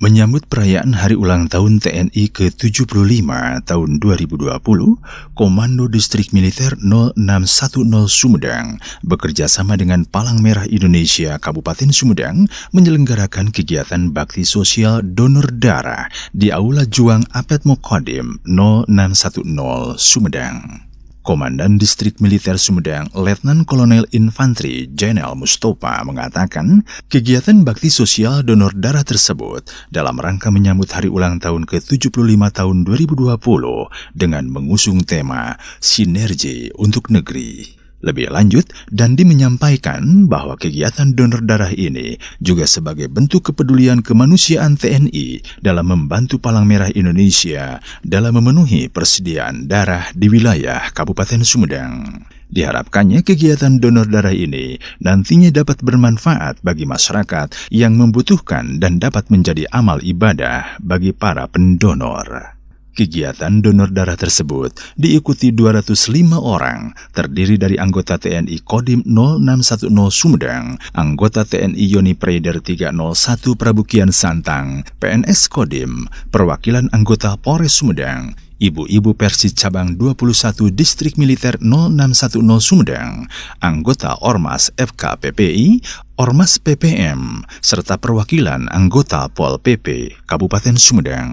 Menyambut perayaan hari ulang tahun TNI ke-75 tahun 2020, Komando Distrik Militer 0610 Sumedang bekerjasama dengan Palang Merah Indonesia Kabupaten Sumedang menyelenggarakan kegiatan bakti sosial donor darah di Aula Juang Apet Mokodim 0610 Sumedang. Komandan Distrik Militer Sumedang, Letnan Kolonel Infantri Jenel Mustopa mengatakan, kegiatan bakti sosial donor darah tersebut dalam rangka menyambut hari ulang tahun ke-75 tahun 2020 dengan mengusung tema Sinergi untuk Negeri. Lebih lanjut, Dandi menyampaikan bahwa kegiatan donor darah ini juga sebagai bentuk kepedulian kemanusiaan TNI dalam membantu Palang Merah Indonesia dalam memenuhi persediaan darah di wilayah Kabupaten Sumedang. Diharapkannya kegiatan donor darah ini nantinya dapat bermanfaat bagi masyarakat yang membutuhkan dan dapat menjadi amal ibadah bagi para pendonor. Kegiatan donor darah tersebut diikuti 205 orang, terdiri dari anggota TNI Kodim 0610 Sumedang, anggota TNI Yoni Preder 301 Prabukian Santang, PNS Kodim, perwakilan anggota Polres Sumedang, ibu-ibu Persi cabang 21 Distrik Militer 0610 Sumedang, anggota Ormas FKPPI, Ormas PPM, serta perwakilan anggota Pol PP Kabupaten Sumedang.